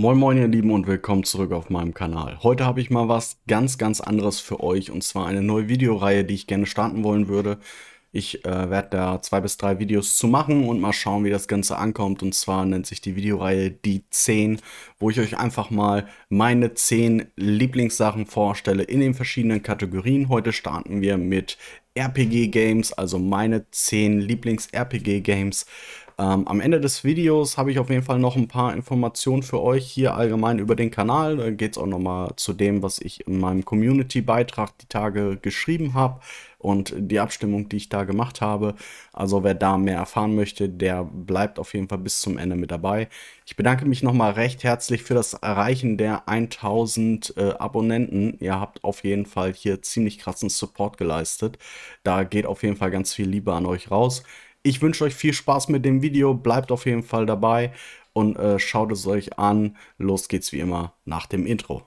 Moin moin ihr Lieben und willkommen zurück auf meinem Kanal. Heute habe ich mal was ganz ganz anderes für euch und zwar eine neue Videoreihe, die ich gerne starten wollen würde. Ich äh, werde da zwei bis drei Videos zu machen und mal schauen, wie das Ganze ankommt. Und zwar nennt sich die Videoreihe die 10, wo ich euch einfach mal meine 10 Lieblingssachen vorstelle in den verschiedenen Kategorien. Heute starten wir mit RPG-Games, also meine 10 Lieblings-RPG-Games. Ähm, am Ende des Videos habe ich auf jeden Fall noch ein paar Informationen für euch hier allgemein über den Kanal. Da geht es auch nochmal zu dem, was ich in meinem Community-Beitrag die Tage geschrieben habe und die Abstimmung, die ich da gemacht habe. Also wer da mehr erfahren möchte, der bleibt auf jeden Fall bis zum Ende mit dabei. Ich bedanke mich nochmal recht herzlich für das Erreichen der 1000 äh, Abonnenten. Ihr habt auf jeden Fall hier ziemlich krassen Support geleistet. Da geht auf jeden Fall ganz viel Liebe an euch raus. Ich wünsche euch viel Spaß mit dem Video, bleibt auf jeden Fall dabei und äh, schaut es euch an. Los geht's wie immer nach dem Intro.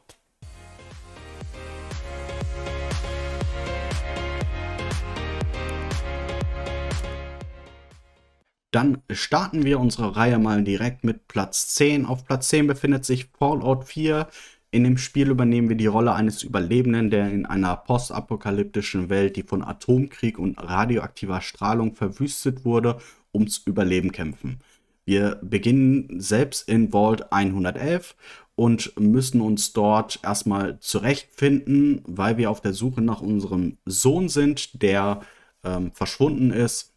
Dann starten wir unsere Reihe mal direkt mit Platz 10. Auf Platz 10 befindet sich Fallout 4. In dem Spiel übernehmen wir die Rolle eines Überlebenden, der in einer postapokalyptischen Welt, die von Atomkrieg und radioaktiver Strahlung verwüstet wurde, ums Überleben kämpfen. Wir beginnen selbst in Vault 111 und müssen uns dort erstmal zurechtfinden, weil wir auf der Suche nach unserem Sohn sind, der ähm, verschwunden ist.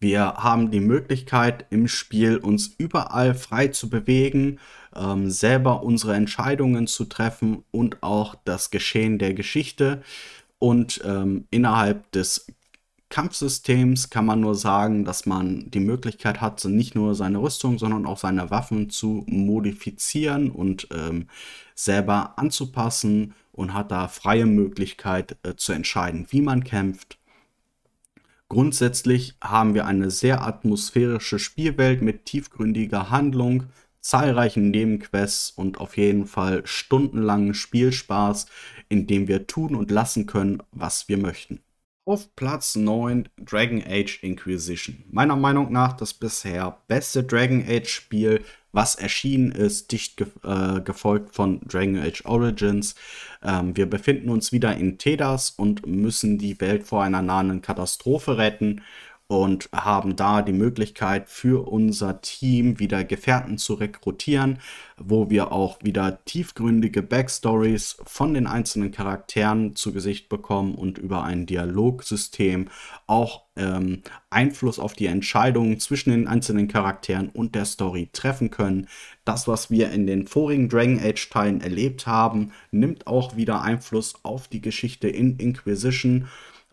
Wir haben die Möglichkeit im Spiel uns überall frei zu bewegen ähm, selber unsere Entscheidungen zu treffen und auch das Geschehen der Geschichte. Und ähm, innerhalb des Kampfsystems kann man nur sagen, dass man die Möglichkeit hat, nicht nur seine Rüstung, sondern auch seine Waffen zu modifizieren und ähm, selber anzupassen und hat da freie Möglichkeit äh, zu entscheiden, wie man kämpft. Grundsätzlich haben wir eine sehr atmosphärische Spielwelt mit tiefgründiger Handlung, zahlreichen Nebenquests und auf jeden Fall stundenlangen Spielspaß, in dem wir tun und lassen können, was wir möchten. Auf Platz 9 Dragon Age Inquisition. Meiner Meinung nach das bisher beste Dragon Age Spiel, was erschienen ist, dicht ge äh, gefolgt von Dragon Age Origins. Ähm, wir befinden uns wieder in Tedas und müssen die Welt vor einer nahenden Katastrophe retten und haben da die Möglichkeit für unser Team wieder Gefährten zu rekrutieren, wo wir auch wieder tiefgründige Backstories von den einzelnen Charakteren zu Gesicht bekommen und über ein Dialogsystem auch ähm, Einfluss auf die Entscheidungen zwischen den einzelnen Charakteren und der Story treffen können. Das, was wir in den vorigen Dragon Age Teilen erlebt haben, nimmt auch wieder Einfluss auf die Geschichte in Inquisition.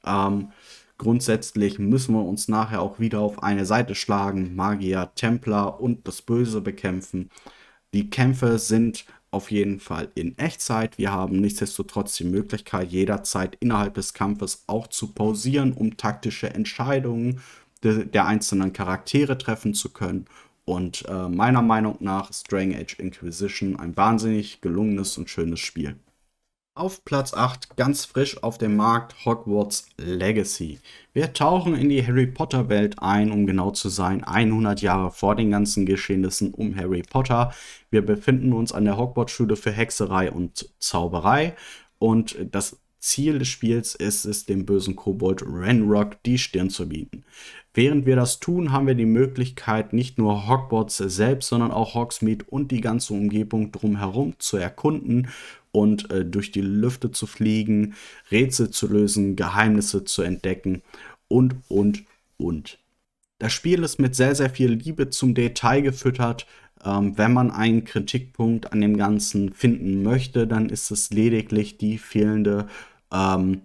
Ähm, Grundsätzlich müssen wir uns nachher auch wieder auf eine Seite schlagen, Magier, Templer und das Böse bekämpfen. Die Kämpfe sind auf jeden Fall in Echtzeit. Wir haben nichtsdestotrotz die Möglichkeit, jederzeit innerhalb des Kampfes auch zu pausieren, um taktische Entscheidungen de der einzelnen Charaktere treffen zu können. Und äh, meiner Meinung nach ist Dragon Age Inquisition ein wahnsinnig gelungenes und schönes Spiel. Auf Platz 8 ganz frisch auf dem Markt Hogwarts Legacy. Wir tauchen in die Harry Potter Welt ein, um genau zu sein, 100 Jahre vor den ganzen Geschehnissen um Harry Potter. Wir befinden uns an der Hogwarts Schule für Hexerei und Zauberei und das Ziel des Spiels ist es, dem bösen Kobold Renrock die Stirn zu bieten. Während wir das tun, haben wir die Möglichkeit, nicht nur Hogwarts selbst, sondern auch Hogsmeade und die ganze Umgebung drumherum zu erkunden und äh, durch die Lüfte zu fliegen, Rätsel zu lösen, Geheimnisse zu entdecken und, und, und. Das Spiel ist mit sehr, sehr viel Liebe zum Detail gefüttert. Ähm, wenn man einen Kritikpunkt an dem Ganzen finden möchte, dann ist es lediglich die fehlende ähm,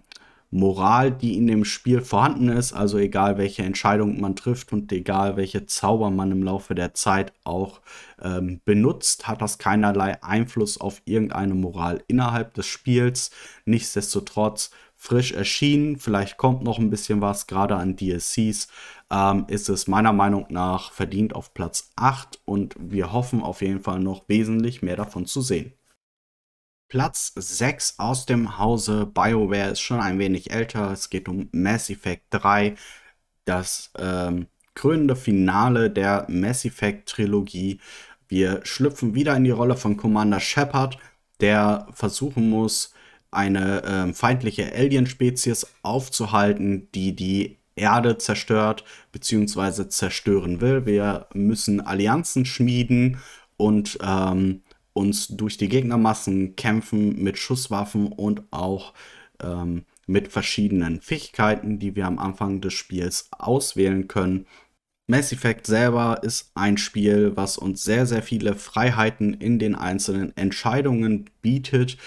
Moral, die in dem Spiel vorhanden ist, also egal welche Entscheidung man trifft und egal welche Zauber man im Laufe der Zeit auch ähm, benutzt, hat das keinerlei Einfluss auf irgendeine Moral innerhalb des Spiels. Nichtsdestotrotz frisch erschienen, vielleicht kommt noch ein bisschen was, gerade an DLCs ähm, ist es meiner Meinung nach verdient auf Platz 8 und wir hoffen auf jeden Fall noch wesentlich mehr davon zu sehen. Platz 6 aus dem Hause BioWare ist schon ein wenig älter. Es geht um Mass Effect 3, das ähm, krönende Finale der Mass Effect Trilogie. Wir schlüpfen wieder in die Rolle von Commander Shepard, der versuchen muss, eine ähm, feindliche Alien-Spezies aufzuhalten, die die Erde zerstört bzw. zerstören will. Wir müssen Allianzen schmieden und ähm, uns durch die Gegnermassen kämpfen mit Schusswaffen und auch ähm, mit verschiedenen Fähigkeiten, die wir am Anfang des Spiels auswählen können. Mass Effect selber ist ein Spiel, was uns sehr, sehr viele Freiheiten in den einzelnen Entscheidungen bietet.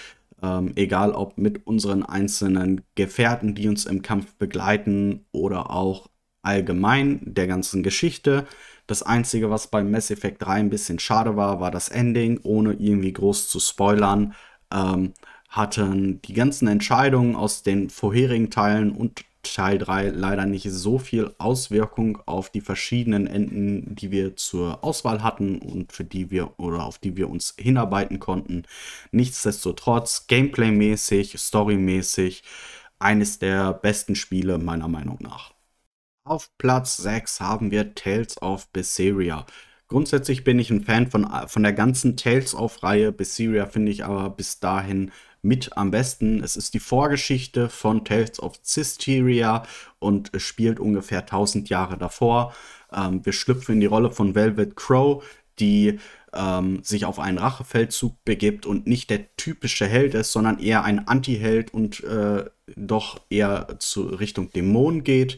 Ähm, egal ob mit unseren einzelnen Gefährten, die uns im Kampf begleiten oder auch allgemein der ganzen Geschichte. Das Einzige, was bei Mass Effect 3 ein bisschen schade war, war das Ending, ohne irgendwie groß zu spoilern. Ähm, hatten die ganzen Entscheidungen aus den vorherigen Teilen und Teil 3 leider nicht so viel Auswirkung auf die verschiedenen Enden, die wir zur Auswahl hatten und für die wir oder auf die wir uns hinarbeiten konnten. Nichtsdestotrotz, gameplay-mäßig, story-mäßig, eines der besten Spiele meiner Meinung nach. Auf Platz 6 haben wir Tales of Berseria. Grundsätzlich bin ich ein Fan von, von der ganzen Tales of Reihe. Berseria finde ich aber bis dahin mit am besten. Es ist die Vorgeschichte von Tales of Cisteria und spielt ungefähr 1000 Jahre davor. Ähm, wir schlüpfen in die Rolle von Velvet Crow, die ähm, sich auf einen Rachefeldzug begibt und nicht der typische Held ist, sondern eher ein Anti-Held und äh, doch eher zu Richtung Dämon geht.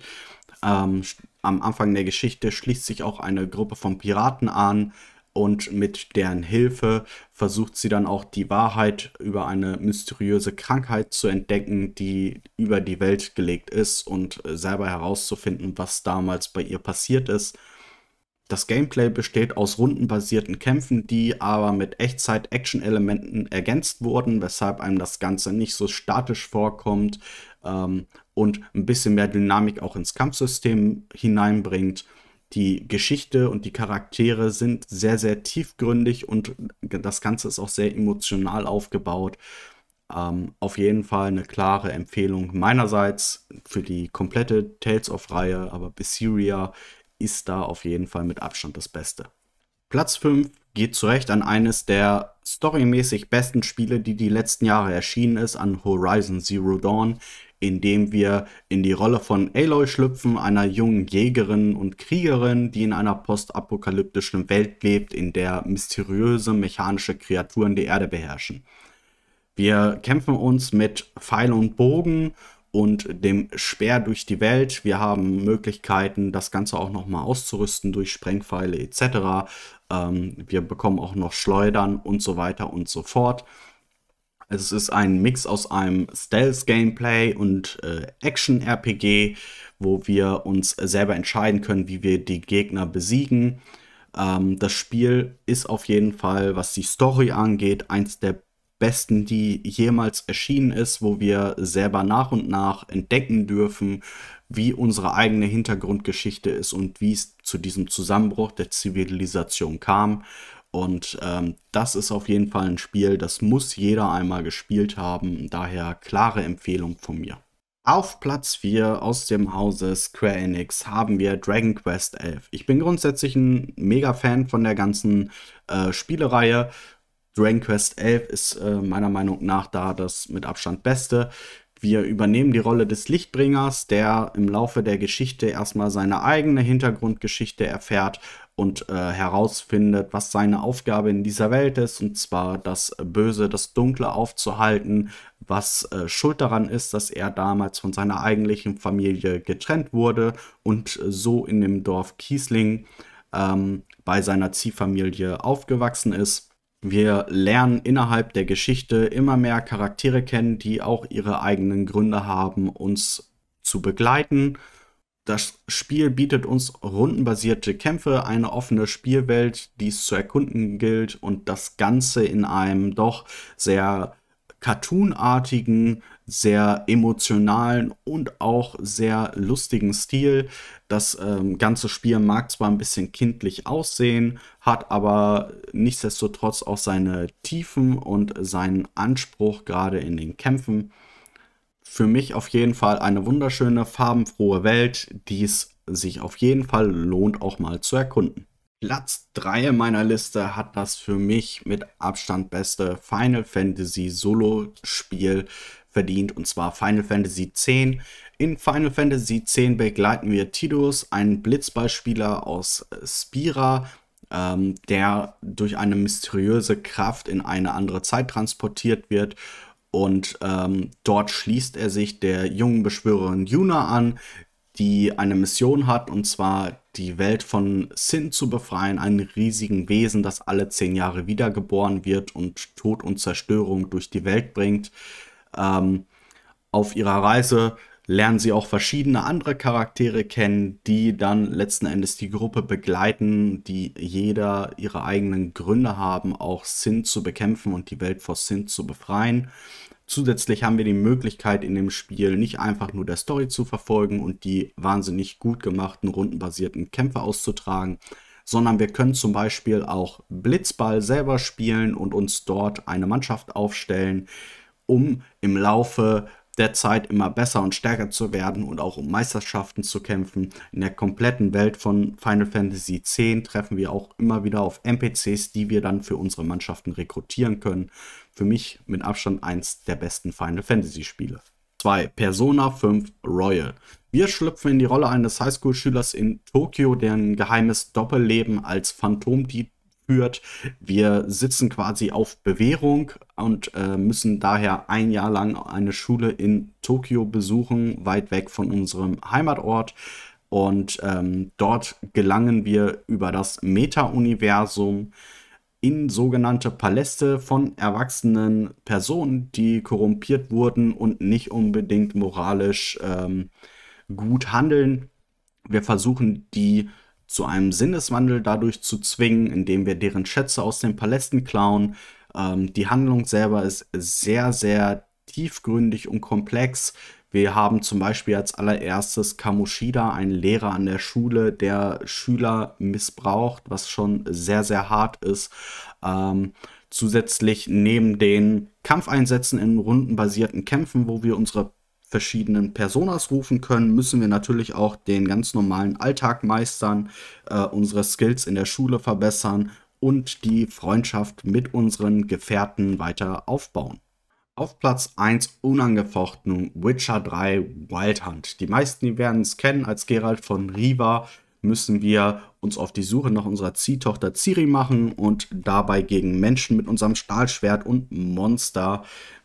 Ähm, am Anfang der Geschichte schließt sich auch eine Gruppe von Piraten an und mit deren Hilfe versucht sie dann auch die Wahrheit über eine mysteriöse Krankheit zu entdecken, die über die Welt gelegt ist und äh, selber herauszufinden, was damals bei ihr passiert ist. Das Gameplay besteht aus rundenbasierten Kämpfen, die aber mit Echtzeit-Action-Elementen ergänzt wurden, weshalb einem das Ganze nicht so statisch vorkommt, ähm, und ein bisschen mehr Dynamik auch ins Kampfsystem hineinbringt. Die Geschichte und die Charaktere sind sehr, sehr tiefgründig und das Ganze ist auch sehr emotional aufgebaut. Ähm, auf jeden Fall eine klare Empfehlung meinerseits für die komplette Tales of-Reihe, aber Berseria ist da auf jeden Fall mit Abstand das Beste. Platz 5 geht zu Recht an eines der storymäßig besten Spiele, die die letzten Jahre erschienen ist, an Horizon Zero Dawn, in dem wir in die Rolle von Aloy schlüpfen, einer jungen Jägerin und Kriegerin, die in einer postapokalyptischen Welt lebt, in der mysteriöse mechanische Kreaturen die Erde beherrschen. Wir kämpfen uns mit Pfeil und Bogen und dem Speer durch die Welt. Wir haben Möglichkeiten, das Ganze auch nochmal auszurüsten durch Sprengpfeile etc. Ähm, wir bekommen auch noch Schleudern und so weiter und so fort. Es ist ein Mix aus einem Stealth-Gameplay und äh, Action-RPG, wo wir uns selber entscheiden können, wie wir die Gegner besiegen. Ähm, das Spiel ist auf jeden Fall, was die Story angeht, eins der besten, die jemals erschienen ist, wo wir selber nach und nach entdecken dürfen, wie unsere eigene Hintergrundgeschichte ist und wie es zu diesem Zusammenbruch der Zivilisation kam. Und ähm, das ist auf jeden Fall ein Spiel, das muss jeder einmal gespielt haben. Daher klare Empfehlung von mir. Auf Platz 4 aus dem Hause Square Enix haben wir Dragon Quest 11. Ich bin grundsätzlich ein mega Fan von der ganzen äh, Spielereihe Dragon Quest 11 ist äh, meiner Meinung nach da das mit Abstand Beste. Wir übernehmen die Rolle des Lichtbringers, der im Laufe der Geschichte erstmal seine eigene Hintergrundgeschichte erfährt und äh, herausfindet, was seine Aufgabe in dieser Welt ist, und zwar das Böse, das Dunkle aufzuhalten, was äh, schuld daran ist, dass er damals von seiner eigentlichen Familie getrennt wurde und so in dem Dorf Kiesling ähm, bei seiner Ziehfamilie aufgewachsen ist. Wir lernen innerhalb der Geschichte immer mehr Charaktere kennen, die auch ihre eigenen Gründe haben, uns zu begleiten. Das Spiel bietet uns rundenbasierte Kämpfe, eine offene Spielwelt, die es zu erkunden gilt und das Ganze in einem doch sehr cartoonartigen, sehr emotionalen und auch sehr lustigen Stil. Das ähm, ganze Spiel mag zwar ein bisschen kindlich aussehen, hat aber nichtsdestotrotz auch seine Tiefen und seinen Anspruch gerade in den Kämpfen. Für mich auf jeden Fall eine wunderschöne, farbenfrohe Welt, die es sich auf jeden Fall lohnt auch mal zu erkunden. Platz 3 meiner Liste hat das für mich mit Abstand beste Final Fantasy Solo Spiel verdient, und zwar Final Fantasy X. In Final Fantasy X begleiten wir Tidus, einen Blitzballspieler aus äh, Spira, ähm, der durch eine mysteriöse Kraft in eine andere Zeit transportiert wird. Und ähm, dort schließt er sich der jungen Beschwörerin Yuna an, die eine Mission hat, und zwar die Welt von Sin zu befreien, einem riesigen Wesen, das alle zehn Jahre wiedergeboren wird und Tod und Zerstörung durch die Welt bringt. Ähm, auf ihrer Reise lernen sie auch verschiedene andere Charaktere kennen, die dann letzten Endes die Gruppe begleiten, die jeder ihre eigenen Gründe haben, auch Sinn zu bekämpfen und die Welt vor Sinn zu befreien. Zusätzlich haben wir die Möglichkeit in dem Spiel nicht einfach nur der Story zu verfolgen und die wahnsinnig gut gemachten rundenbasierten Kämpfe auszutragen, sondern wir können zum Beispiel auch Blitzball selber spielen und uns dort eine Mannschaft aufstellen, um im Laufe der Zeit immer besser und stärker zu werden und auch um Meisterschaften zu kämpfen. In der kompletten Welt von Final Fantasy X treffen wir auch immer wieder auf NPCs, die wir dann für unsere Mannschaften rekrutieren können. Für mich mit Abstand eins der besten Final Fantasy Spiele. 2. Persona 5 Royal. Wir schlüpfen in die Rolle eines Highschool-Schülers in Tokio, der ein geheimes Doppelleben als phantom Phantomdieb führt. Wir sitzen quasi auf Bewährung und äh, müssen daher ein Jahr lang eine Schule in Tokio besuchen, weit weg von unserem Heimatort. Und ähm, dort gelangen wir über das Meta-Universum in sogenannte Paläste von erwachsenen Personen, die korrumpiert wurden und nicht unbedingt moralisch ähm, gut handeln. Wir versuchen die zu einem Sinneswandel dadurch zu zwingen, indem wir deren Schätze aus den Palästen klauen. Ähm, die Handlung selber ist sehr, sehr tiefgründig und komplex. Wir haben zum Beispiel als allererstes Kamushida, einen Lehrer an der Schule, der Schüler missbraucht, was schon sehr, sehr hart ist. Ähm, zusätzlich neben den Kampfeinsätzen in rundenbasierten Kämpfen, wo wir unsere verschiedenen Personas rufen können, müssen wir natürlich auch den ganz normalen Alltag meistern, äh, unsere Skills in der Schule verbessern und die Freundschaft mit unseren Gefährten weiter aufbauen. Auf Platz 1 unangefochten Witcher 3 Wild Hunt. Die meisten werden es kennen als Gerald von Riva, müssen wir uns auf die Suche nach unserer Ziehtochter Ciri machen und dabei gegen Menschen mit unserem Stahlschwert und Monster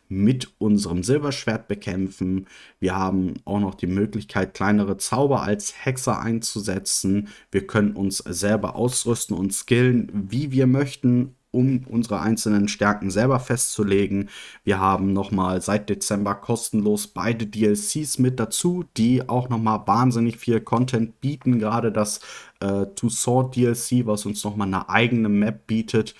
mit unserem Silberschwert bekämpfen. Wir haben auch noch die Möglichkeit, kleinere Zauber als Hexer einzusetzen. Wir können uns selber ausrüsten und skillen, wie wir möchten um unsere einzelnen Stärken selber festzulegen. Wir haben nochmal seit Dezember kostenlos beide DLCs mit dazu, die auch nochmal wahnsinnig viel Content bieten. Gerade das äh, Two Sword DLC, was uns nochmal eine eigene Map bietet,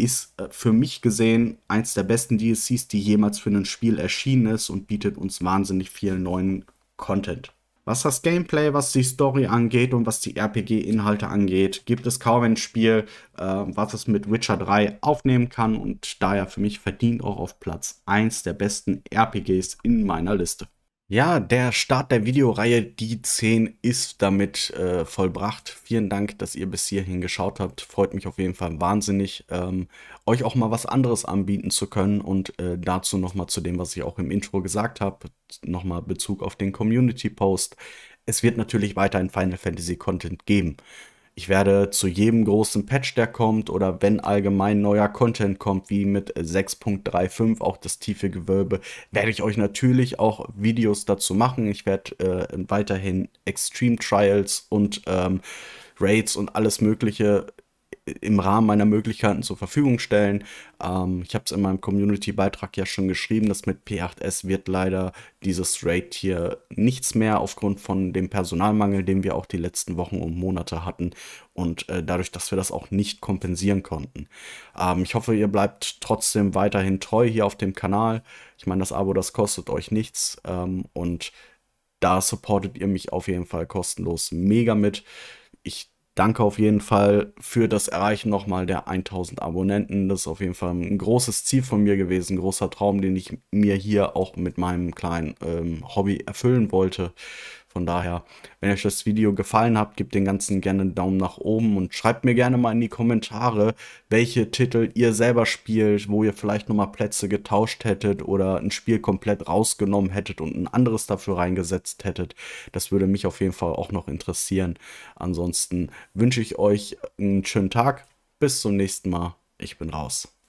ist äh, für mich gesehen eins der besten DLCs, die jemals für ein Spiel erschienen ist und bietet uns wahnsinnig viel neuen Content. Was das Gameplay, was die Story angeht und was die RPG-Inhalte angeht, gibt es kaum ein Spiel, äh, was es mit Witcher 3 aufnehmen kann und daher für mich verdient auch auf Platz 1 der besten RPGs in meiner Liste. Ja, der Start der Videoreihe Die 10 ist damit äh, vollbracht. Vielen Dank, dass ihr bis hierhin geschaut habt. Freut mich auf jeden Fall wahnsinnig, ähm, euch auch mal was anderes anbieten zu können. Und äh, dazu nochmal zu dem, was ich auch im Intro gesagt habe, nochmal Bezug auf den Community-Post. Es wird natürlich weiterhin Final Fantasy Content geben. Ich werde zu jedem großen Patch, der kommt oder wenn allgemein neuer Content kommt, wie mit 6.35, auch das tiefe Gewölbe, werde ich euch natürlich auch Videos dazu machen. Ich werde äh, weiterhin Extreme Trials und ähm, Raids und alles Mögliche im Rahmen meiner Möglichkeiten zur Verfügung stellen. Ähm, ich habe es in meinem Community-Beitrag ja schon geschrieben, dass mit P8S wird leider dieses Rate hier nichts mehr aufgrund von dem Personalmangel, den wir auch die letzten Wochen und Monate hatten und äh, dadurch, dass wir das auch nicht kompensieren konnten. Ähm, ich hoffe, ihr bleibt trotzdem weiterhin treu hier auf dem Kanal. Ich meine, das Abo, das kostet euch nichts ähm, und da supportet ihr mich auf jeden Fall kostenlos mega mit. Ich Danke auf jeden Fall für das Erreichen nochmal der 1000 Abonnenten. Das ist auf jeden Fall ein großes Ziel von mir gewesen, ein großer Traum, den ich mir hier auch mit meinem kleinen ähm, Hobby erfüllen wollte. Von daher, wenn euch das Video gefallen hat, gebt den ganzen gerne einen Daumen nach oben und schreibt mir gerne mal in die Kommentare, welche Titel ihr selber spielt, wo ihr vielleicht nochmal Plätze getauscht hättet oder ein Spiel komplett rausgenommen hättet und ein anderes dafür reingesetzt hättet. Das würde mich auf jeden Fall auch noch interessieren. Ansonsten wünsche ich euch einen schönen Tag. Bis zum nächsten Mal. Ich bin raus.